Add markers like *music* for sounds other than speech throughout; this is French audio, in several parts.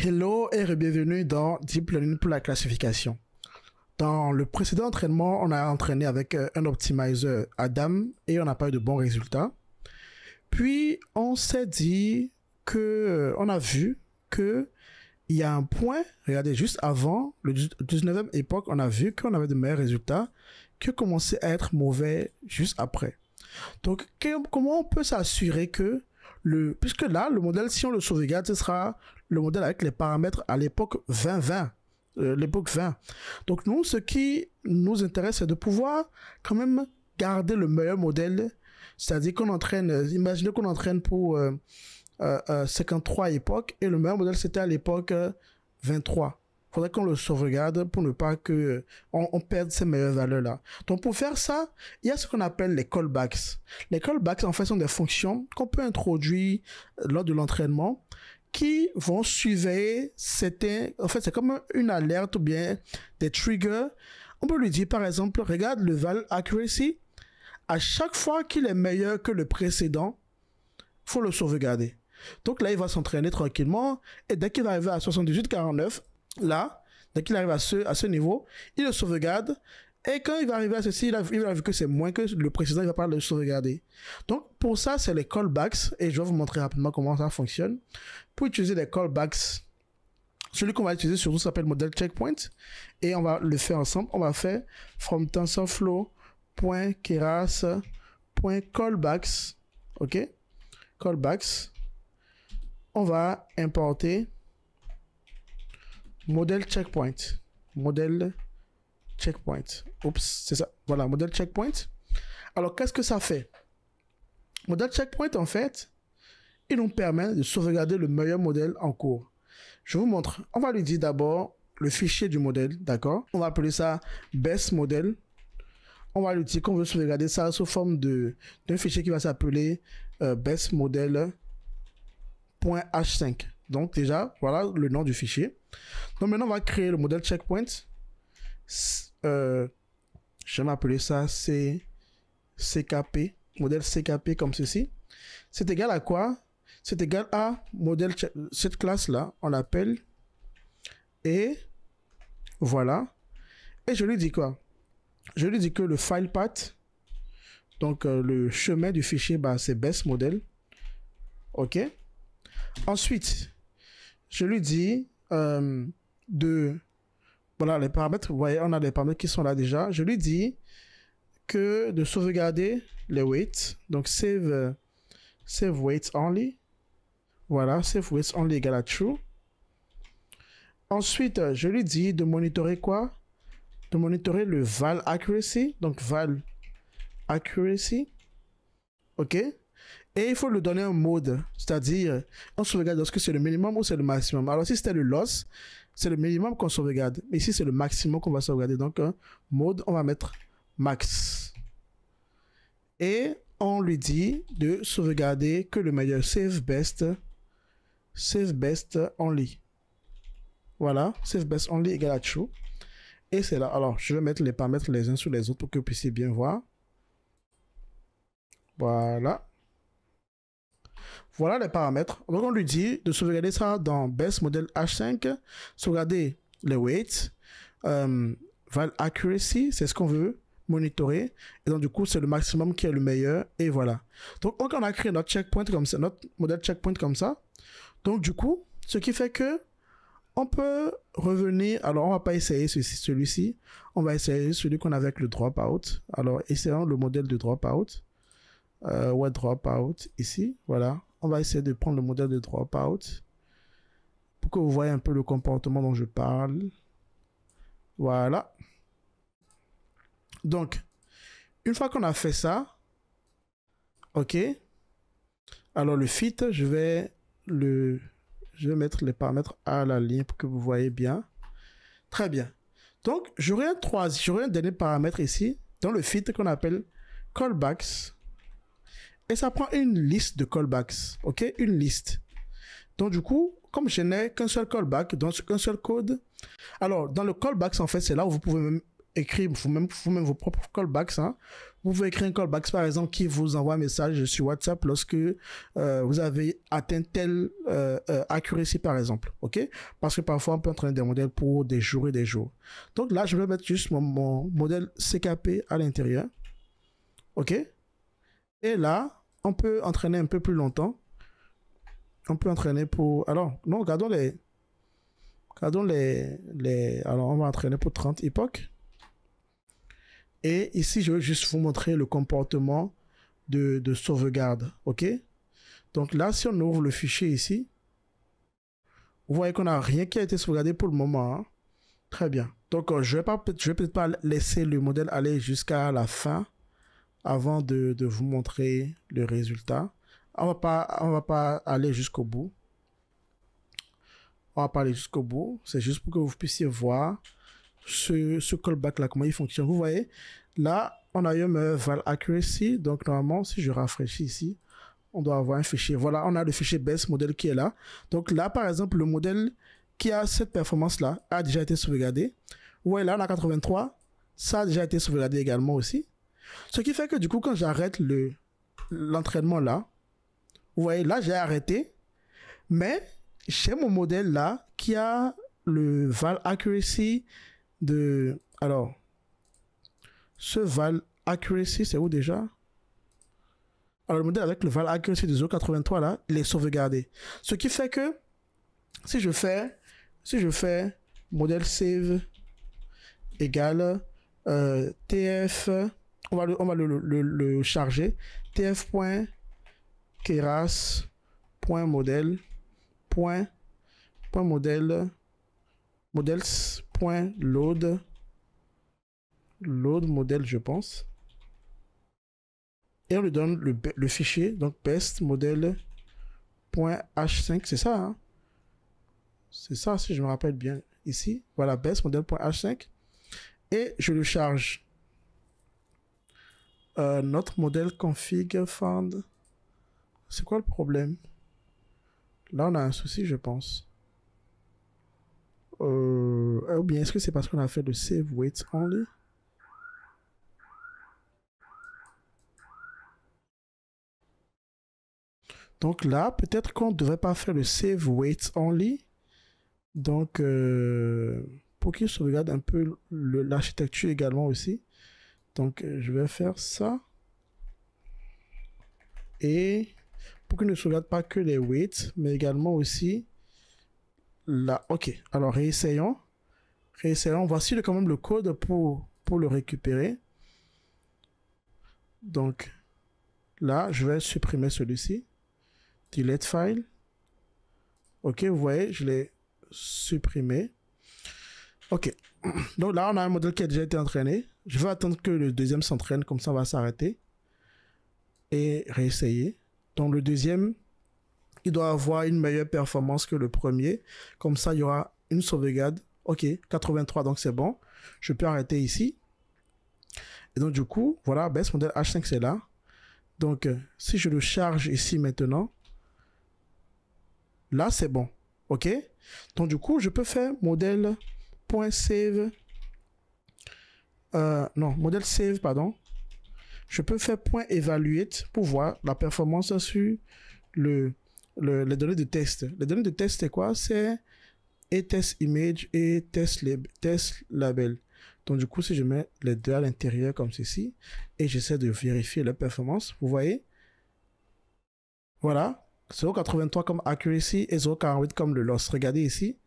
Hello et bienvenue dans Deep Learning pour la classification. Dans le précédent entraînement, on a entraîné avec euh, un optimizer Adam et on n'a pas eu de bons résultats. Puis on s'est dit que euh, on a vu que il y a un point, regardez juste avant le 19e époque, on a vu qu'on avait de meilleurs résultats qui commençaient à être mauvais juste après. Donc comment on peut s'assurer que puisque là, le modèle, si on le sauvegarde, ce sera le modèle avec les paramètres à l'époque 2020. Euh, l'époque 20. Donc nous, ce qui nous intéresse, c'est de pouvoir quand même garder le meilleur modèle. C'est-à-dire qu'on entraîne, imaginez qu'on entraîne pour 53 euh, euh, époques et le meilleur modèle, c'était à l'époque 23 faudrait qu'on le sauvegarde pour ne pas que on, perde ces meilleures valeurs là. Donc pour faire ça, il y a ce qu'on appelle les callbacks. Les callbacks en fait sont des fonctions qu'on peut introduire euh, lors de l'entraînement qui vont surveiller certains en fait c'est comme une alerte ou bien des triggers. On peut lui dire par exemple regarde le val accuracy à chaque fois qu'il est meilleur que le précédent, faut le sauvegarder. Donc là, il va s'entraîner tranquillement et dès qu'il va arriver à 78-49, là, dès qu'il arrive à ce, niveau, il le sauvegarde. Et quand il va arriver à ceci, il va il vu que c'est moins que le précédent, il va pas le sauvegarder. Donc, pour ça, c'est les callbacks. Et je vais vous montrer rapidement comment ça fonctionne. Pour utiliser les callbacks, celui qu'on va utiliser surtout s'appelle model checkpoint. Et on va le faire ensemble. On va faire from tensorflow.keras.callbacks. OK? Callbacks. On va importer Model checkpoint. Model checkpoint. Oups, c'est ça. Voilà, Model checkpoint. Alors, qu'est-ce que ça fait Model checkpoint, en fait, il nous permet de sauvegarder le meilleur modèle en cours. Je vous montre. On va lui dire d'abord le fichier du modèle, d'accord On va appeler ça best model. On va lui dire qu'on veut sauvegarder ça sous forme d'un fichier qui va s'appeler euh, best 5 Donc déjà, voilà le nom du fichier. Donc maintenant, on va créer le modèle checkpoint. Euh, je vais appeler ça C, CKP, modèle CKP comme ceci. C'est égal à quoi C'est égal à modèle cette classe-là, on l'appelle. Et voilà. Et je lui dis quoi Je lui dis que le file path, donc euh, le chemin du fichier, bah, c'est best modèle. OK Ensuite, je lui dis euh, de... Voilà, les paramètres, vous voyez, on a les paramètres qui sont là déjà. Je lui dis que de sauvegarder les weights, donc save, save weights only. Voilà, save weights only égale à true. Ensuite, je lui dis de monitorer quoi De monitorer le val accuracy, donc val accuracy. OK et il faut lui donner un mode, c'est-à-dire on sauvegarde lorsque c'est le minimum ou c'est le maximum. Alors si c'était le loss, c'est le minimum qu'on sauvegarde. Mais ici, c'est le maximum qu'on va sauvegarder. Donc, un mode, on va mettre max. Et on lui dit de sauvegarder que le meilleur save best. Save best only. Voilà, save best only égale à true. Et c'est là. Alors, je vais mettre les paramètres les uns sur les autres pour que vous puissiez bien voir. Voilà. Voilà les paramètres. Donc on lui dit de sauvegarder ça dans best model H5, sauvegarder les weights, euh, val accuracy, c'est ce qu'on veut, monitorer. Et donc du coup, c'est le maximum qui est le meilleur. Et voilà. Donc on a créé notre checkpoint comme ça, notre modèle checkpoint comme ça. Donc du coup, ce qui fait que on peut revenir. Alors, on va pas essayer celui-ci. On va essayer celui qu'on a avec le dropout. Alors, essayons le modèle de dropout. Euh, ouais, dropout ici. Voilà on va essayer de prendre le modèle de Dropout pour que vous voyez un peu le comportement dont je parle. Voilà. Donc, une fois qu'on a fait ça, OK. Alors, le fit, je vais le je mettre les paramètres à la ligne pour que vous voyez bien. Très bien. Donc, j'aurai un, un dernier paramètre ici dans le fit qu'on appelle callbacks. Et ça prend une liste de callbacks, ok Une liste. Donc du coup, comme je n'ai qu'un seul callback, donc qu'un seul code, alors dans le callbacks, en fait, c'est là où vous pouvez même écrire vous-même vous -même vos propres callbacks. Hein. Vous pouvez écrire un callback, par exemple, qui vous envoie un message sur WhatsApp lorsque euh, vous avez atteint telle euh, euh, accuracy, par exemple. OK Parce que parfois, on peut entraîner des modèles pour des jours et des jours. Donc là, je vais mettre juste mon modèle CKP à l'intérieur. OK Et là, on peut entraîner un peu plus longtemps. On peut entraîner pour. Alors, non, regardons les. Gardons les, les. Alors, on va entraîner pour 30 époques. Et ici, je vais juste vous montrer le comportement de, sauvegarde. OK Donc là, si on ouvre le fichier ici, vous voyez qu'on n'a rien qui a été sauvegardé pour le moment. Hein. Très bien. Donc, euh, je ne vais peut-être pas laisser le modèle aller jusqu'à la fin avant de, vous montrer le résultat. On va pas, on va pas aller jusqu'au bout. On va pas aller jusqu'au bout. C'est juste pour que vous puissiez voir ce, ce callback là, comment il fonctionne. Vous voyez, là, on a eu un val accuracy. Donc, normalement, si je rafraîchis ici, on doit avoir un fichier. Voilà, on a le fichier best modèle qui est là. Donc là, par exemple, le modèle qui a cette performance-là a déjà été sauvegardé. voyez là, on a 83. Ça a déjà été sauvegardé également aussi. Ce qui fait que du coup, quand j'arrête le, l'entraînement là, vous voyez, là, j'ai arrêté, mais j'ai mon modèle là qui a le val accuracy de. Alors, ce val accuracy, c'est où déjà Alors, le modèle avec le val accuracy de 0,83 là, il est sauvegardé. Ce qui fait que si je fais, si je fais modèle save égale euh, tf on va le, le, charger. tf.keras.model. Point, point point load model je pense et on lui donne le, fichier donc best point h5 c'est ça hein? c'est ça si je me rappelle bien ici voilà best point h5 et je le charge notre modèle config found. C'est quoi le problème Là, on a un souci, je pense. Euh, ou bien, est-ce que c'est parce qu'on a fait le save weights only Donc là, peut-être qu'on ne devrait pas faire le save weights only. Donc, euh, pour qu'il sauvegarde un peu l'architecture également aussi. Donc, euh, je vais faire ça. Et pour qu'il ne sauvegarde pas que les weights, mais également aussi la... Ok, alors réessayons. Réessayons. Voici quand même le code pour, pour le récupérer. Donc, là, je vais supprimer celui-ci. Delete file. Ok, vous voyez, je l'ai supprimé. Ok, *clears throat* donc là, on a un modèle qui a déjà été entraîné. Je vais attendre que le deuxième s'entraîne, comme ça on va s'arrêter et réessayer. Donc le deuxième, il doit avoir une meilleure performance que le premier. Comme ça, il y aura une sauvegarde. Ok, 83, donc c'est bon. Je peux arrêter ici. Et donc du coup, voilà, best modèle H5, c'est là. Donc euh, si je le charge ici maintenant, là c'est bon. Ok Donc du coup, je peux faire modèle.save euh, non, modèle save, pardon, je peux faire point evaluate pour voir la performance sur le, le les données de test. Les données de test, c'est quoi C'est et test image et test, lab, test label. Donc, du coup, si je mets les deux à l'intérieur comme ceci et j'essaie de vérifier la performance, vous voyez, voilà, 0,83 comme accuracy et 0,48 comme le loss. Regardez ici,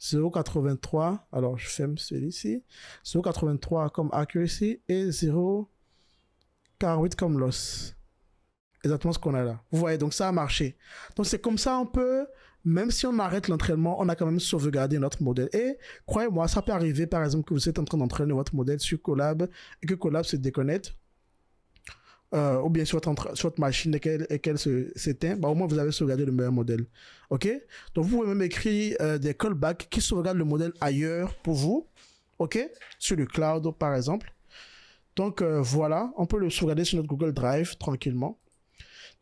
0,83, alors je ferme celui-ci, 0,83 comme accuracy et 0,48 comme loss. Exactement ce qu'on a là. Vous voyez, donc ça a marché. Donc c'est comme ça on peut, même si on arrête l'entraînement, on a quand même sauvegardé notre modèle. Et croyez-moi, ça peut arriver par exemple que vous êtes en train d'entraîner votre modèle sur Collab et que Collab se déconnecte euh, ou bien sur votre, machine et qu'elle s'éteint, bah, au moins vous avez sauvegardé le meilleur modèle. OK Donc vous pouvez même écrire euh, des callbacks qui sauvegardent le modèle ailleurs pour vous. OK Sur le cloud, par exemple. Donc euh, voilà, on peut le sauvegarder sur notre Google Drive tranquillement.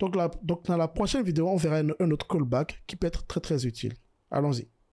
Donc, donc dans la prochaine vidéo, on verra un autre callback qui peut être très très utile. Allons-y.